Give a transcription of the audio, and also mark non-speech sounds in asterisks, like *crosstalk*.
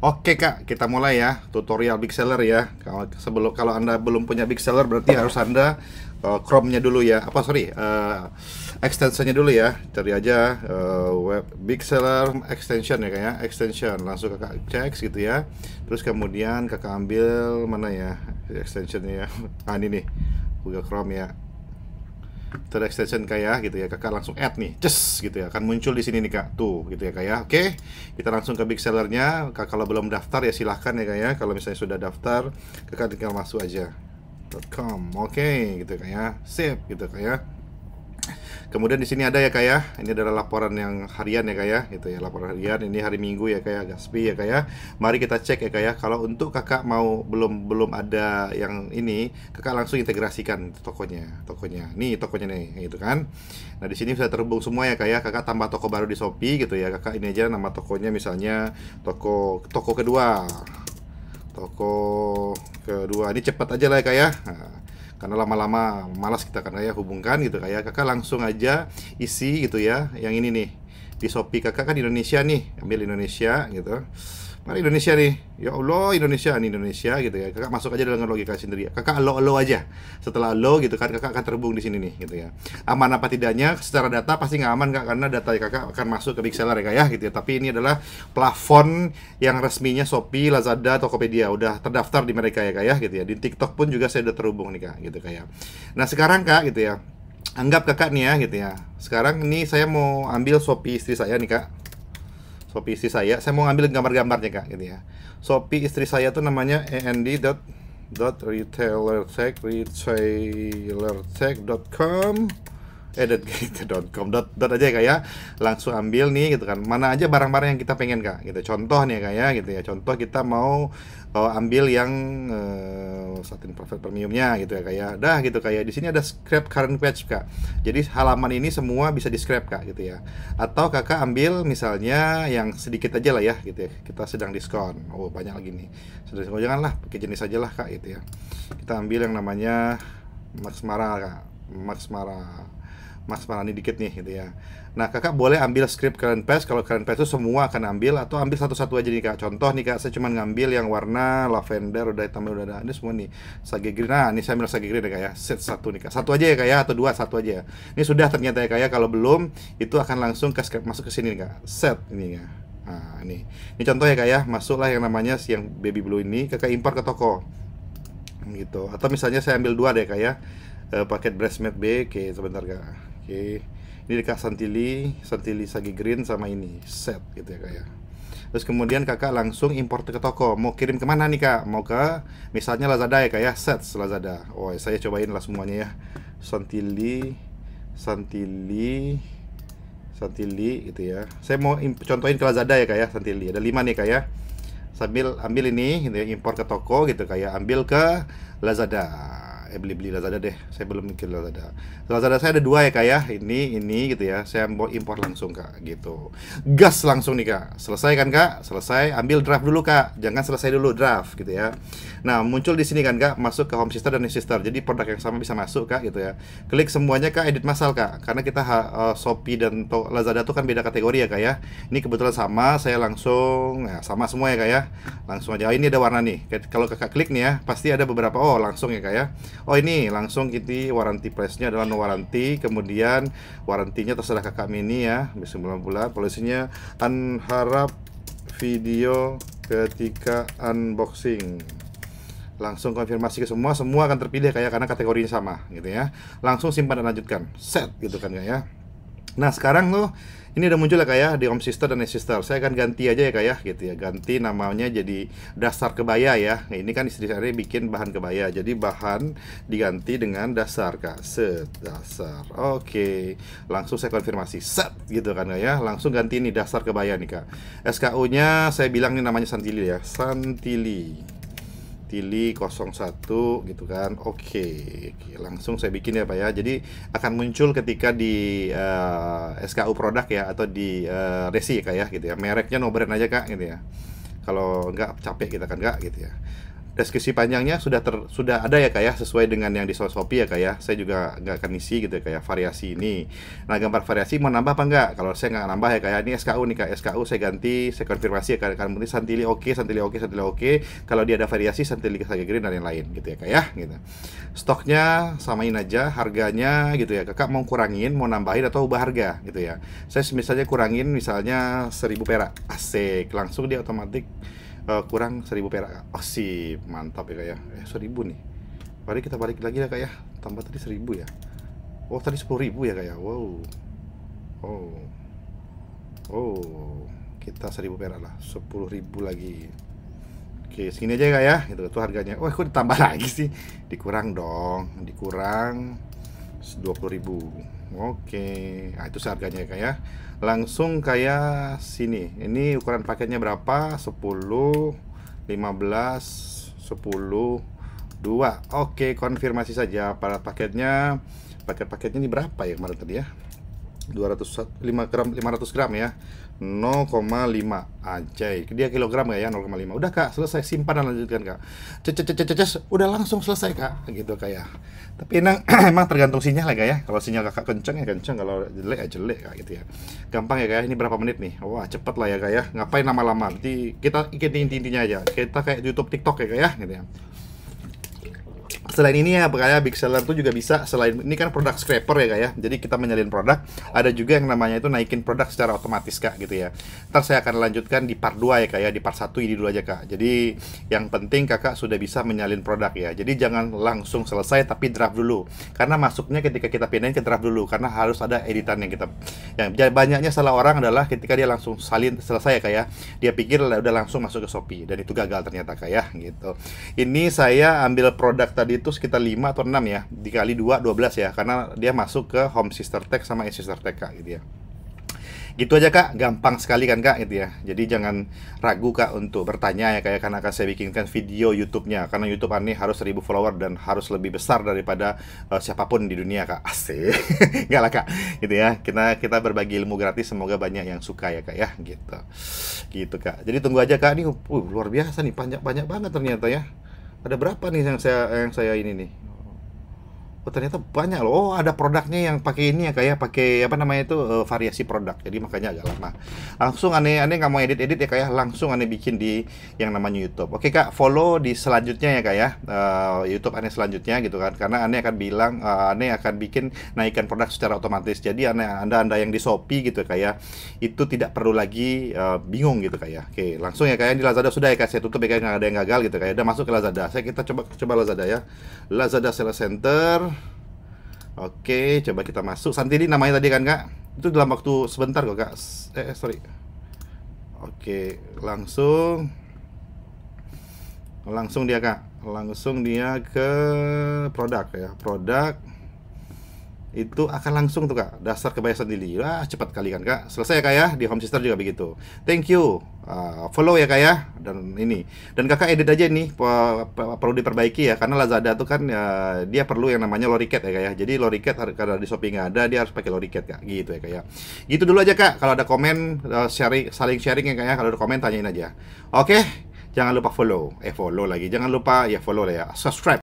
Oke kak, kita mulai ya tutorial big seller ya. Kalau sebelum kalau anda belum punya big seller berarti harus anda uh, Chrome-nya dulu ya. Apa sorry, uh, extensionnya dulu ya. Cari aja uh, web big seller extension ya kayaknya extension. Langsung kakak cek gitu ya. Terus kemudian kakak ambil mana ya extensionnya ya. Ah ini nih Google Chrome ya third extension kak ya gitu ya kakak langsung add nih just gitu ya akan muncul di sini nih kak tuh gitu ya kak ya oke kita langsung ke big sellernya kak kalau belum daftar ya silahkan ya kak ya kalau misalnya sudah daftar kakak tinggal masuk aja .com oke gitu ya kak ya sip gitu ya, kak ya Kemudian di sini ada ya kak ya, ini adalah laporan yang harian ya kak ya, gitu ya laporan harian ini hari Minggu ya kak kayak Gaspi ya kak ya. Mari kita cek ya kak ya. kalau untuk kakak mau belum belum ada yang ini kakak langsung integrasikan tokonya tokonya nih tokonya nih gitu kan. Nah di sini sudah terhubung semua ya kak ya. kakak tambah toko baru di Shopee gitu ya kakak ini aja nama tokonya misalnya toko toko kedua toko kedua ini cepat aja lah ya kak ya nah, karena lama-lama malas kita karena ya hubungkan gitu kayak ya. kakak langsung aja isi gitu ya yang ini nih di Shopee kakak kan di Indonesia nih ambil Indonesia gitu Mana Indonesia nih? Ya Allah, Indonesia nih Indonesia gitu ya. Kakak masuk aja dengan logika sendiri. Kakak lo lo aja. Setelah lo gitu kan kakak akan terhubung di sini nih gitu ya. Aman apa tidaknya secara data pasti nggak aman Kak karena data kakak akan masuk ke Big Seller ya Kak ya gitu ya. Tapi ini adalah plafon yang resminya Shopee, Lazada, Tokopedia udah terdaftar di mereka ya Kak ya gitu ya. Di TikTok pun juga saya udah terhubung nih Kak gitu Kak ya. Nah, sekarang Kak gitu ya. Anggap kakak nih ya gitu ya. Sekarang ini saya mau ambil Shopee istri saya nih Kak Shopee istri saya. Saya mau ngambil gambar-gambarnya kak, gitu ya. Shopee istri saya tuh namanya end dot dot retailer tech retailer tech dot com edit.com eh, *laughs* gitu, dot, dot aja ya kak ya langsung ambil nih gitu kan mana aja barang-barang yang kita pengen kak gitu contoh nih kak ya gitu ya contoh kita mau uh, ambil yang uh, satin profit premiumnya gitu ya kak ya dah gitu kayak ya. di sini ada scrap current page kak jadi halaman ini semua bisa di scrap kak gitu ya atau kakak ambil misalnya yang sedikit aja lah ya gitu ya kita sedang diskon oh banyak lagi nih sudah diskon janganlah pakai jenis aja lah kak gitu ya kita ambil yang namanya Max Mara kak Max Mara Mas Marani dikit nih gitu ya. Nah, Kakak boleh ambil script current pass kalau current pass itu semua akan ambil atau ambil satu-satu aja nih Kak. Contoh nih Kak, saya cuma ngambil yang warna lavender udah hitam udah ada. Ini semua nih sage green. Nah, ini saya ambil sage green ya Kak ya. Set satu nih Kak. Satu aja ya Kak ya atau dua satu aja ya. Ini sudah ternyata ya Kak ya. Kalau belum itu akan langsung ke script masuk ke sini nih Kak. Set ini ya. Nah, ini. Ini contoh ya Kak ya. Masuklah yang namanya si yang baby blue ini Kakak impor ke toko. Gitu. Atau misalnya saya ambil dua deh Kak ya. Uh, paket breastmate B. Oke, sebentar Kak okay. ini dekat santili santili sagi green sama ini set gitu ya kayak ya. terus kemudian kakak langsung import ke toko mau kirim ke mana nih kak mau ke misalnya Lazada ya kak ya set Lazada oh saya cobain lah semuanya ya santili santili santili gitu ya saya mau contohin ke Lazada ya kak ya santili ada lima nih kak ya sambil ambil ini ini gitu ya, import ke toko gitu kayak ya. ambil ke Lazada eh, beli-beli Lazada deh. Saya belum mikir Lazada. Lazada saya ada dua ya kak ya. Ini, ini gitu ya. Saya mau impor langsung kak gitu. Gas langsung nih kak. Selesai kan kak? Selesai. Ambil draft dulu kak. Jangan selesai dulu draft gitu ya. Nah muncul di sini kan kak. Masuk ke home sister dan new sister. Jadi produk yang sama bisa masuk kak gitu ya. Klik semuanya kak. Edit masal kak. Karena kita uh, Shopee dan Lazada tuh kan beda kategori ya kak ya. Ini kebetulan sama. Saya langsung ya, sama semua ya kak ya. Langsung aja. Oh, ini ada warna nih. Kalau kakak klik nih ya, pasti ada beberapa oh langsung ya kak ya oh ini langsung kita waranti price adalah no waranti kemudian warantinya terserah kakak mini ya bisa bulan bulan polisinya Harap video ketika unboxing langsung konfirmasi ke semua semua akan terpilih kayak karena kategorinya sama gitu ya langsung simpan dan lanjutkan set gitu kan ya Nah sekarang tuh ini udah muncul ya kak ya di Om Sister dan Sister. Saya akan ganti aja ya kak ya gitu ya. Ganti namanya jadi dasar kebaya ya. Nah, ini kan istri saya bikin bahan kebaya. Jadi bahan diganti dengan dasar kak. Set dasar. Oke. Langsung saya konfirmasi. Set gitu kan ya. Langsung ganti ini dasar kebaya nih kak. SKU-nya saya bilang ini namanya Santili ya. Santili. Tili 01 gitu kan. Oke, okay. langsung saya bikin ya Pak ya. Jadi akan muncul ketika di uh, eh, SKU produk ya atau di uh, resi ya Kak ya gitu ya. Mereknya no brand aja Kak gitu ya. Kalau enggak capek kita kan enggak gitu ya deskripsi panjangnya sudah ter, sudah ada ya kayak ya, sesuai dengan yang di Shopee ya kayak ya. saya juga nggak akan isi gitu ya kayak variasi ini nah gambar variasi mau nambah apa enggak kalau saya nggak nambah ya kayak ya, ini SKU nih kayak SKU saya ganti saya konfirmasi ya kayak kan mungkin santili oke okay, santili oke okay, santili oke okay. kalau dia ada variasi santili saya green dan yang lain gitu ya kayak gitu stoknya samain aja harganya gitu ya kakak mau kurangin mau nambahin atau ubah harga gitu ya saya misalnya kurangin misalnya seribu perak asik langsung dia otomatis uh, kurang seribu perak kak. Oh mantap ya kak ya. Eh seribu nih. Mari kita balik lagi ya kak ya. Tambah tadi seribu ya. Oh tadi sepuluh ribu ya kak ya. Wow. Oh. Oh. Kita seribu perak lah. sepuluh ribu lagi. Oke, segini aja ya kak ya. Itu, itu harganya. Oh, kok ditambah lagi sih? Dikurang dong. Dikurang 20.000 oke nah, itu seharganya kayak ya langsung kayak sini ini ukuran paketnya berapa 10 15 10 2 oke konfirmasi saja para paketnya paket-paketnya ini berapa ya kemarin tadi ya lima gram 500 gram ya 0,5 aja dia kilogram ya? nol ya 0,5 udah kak selesai simpan dan lanjutkan kak cecececececes udah langsung selesai kak gitu kak ya tapi enang, *clears throat* emang tergantung sinyal lah ya, kak ya kalau sinyal kakak kenceng ya kenceng kalau jelek ya jelek kak gitu ya gampang ya kak ya. ini berapa menit nih wah cepet lah ya kak ya ngapain lama-lama nanti kita inti intinya aja kita kayak YouTube TikTok ya kak ya gitu ya selain ini ya kayak ya, big seller tuh juga bisa selain ini kan produk scraper ya kak ya jadi kita menyalin produk ada juga yang namanya itu naikin produk secara otomatis kak gitu ya ntar saya akan lanjutkan di part 2 ya kak ya di part satu ini dulu aja kak jadi yang penting kakak sudah bisa menyalin produk ya jadi jangan langsung selesai tapi draft dulu karena masuknya ketika kita pindahin ke draft dulu karena harus ada editan yang kita yang banyaknya salah orang adalah ketika dia langsung salin selesai ya kak ya dia pikir udah langsung masuk ke Shopee dan itu gagal ternyata kak ya gitu ini saya ambil produk tadi itu sekitar 5 atau 6 ya dikali 2 12 ya karena dia masuk ke home sister tag sama e sister tag kak gitu ya gitu aja kak gampang sekali kan kak gitu ya jadi jangan ragu kak untuk bertanya ya kayak ya. karena akan saya bikinkan video YouTube-nya karena YouTube ini harus 1000 follower dan harus lebih besar daripada uh, siapapun di dunia kak asik *laughs* nggak lah kak gitu ya kita kita berbagi ilmu gratis semoga banyak yang suka ya kak ya gitu gitu kak jadi tunggu aja kak ini uh, luar biasa nih banyak banyak banget ternyata ya ada berapa nih yang saya yang saya ini nih oh ternyata banyak loh oh ada produknya yang pakai ini ya kayak ya. pakai apa namanya itu uh, variasi produk jadi makanya agak lama langsung aneh aneh nggak mau edit edit ya kayak ya. langsung aneh bikin di yang namanya YouTube oke kak follow di selanjutnya ya kak ya uh, YouTube aneh selanjutnya gitu kan karena aneh akan bilang uh, aneh akan bikin naikkan produk secara otomatis jadi aneh anda anda yang di Shopee gitu ya, kayak itu tidak perlu lagi uh, bingung gitu kayak oke langsung ya kayak di Lazada sudah ya kak saya tutup ya kayak nggak ada yang gagal gitu kayak udah masuk ke Lazada saya kita coba coba Lazada ya Lazada Seller Center Oke, coba kita masuk. Santini namanya tadi kan, Kak? Itu dalam waktu sebentar kok, Kak. Eh, eh sorry. Oke, langsung langsung dia, Kak. Langsung dia ke produk ya, produk itu akan langsung tuh kak dasar kebaya sendiri lah cepat kali kan kak selesai ya kak ya di home sister juga begitu thank you uh, follow ya kak ya dan ini dan kakak edit aja nih perlu diperbaiki ya karena Lazada tuh kan uh, dia perlu yang namanya loriket ya kak ya jadi loriket karena di shopping nggak ada dia harus pakai loriket kak gitu ya kak ya gitu dulu aja kak kalau ada komen uh, sharing saling sharing ya kak ya kalau ada komen tanyain aja oke okay? jangan lupa follow eh follow lagi jangan lupa ya follow lah ya subscribe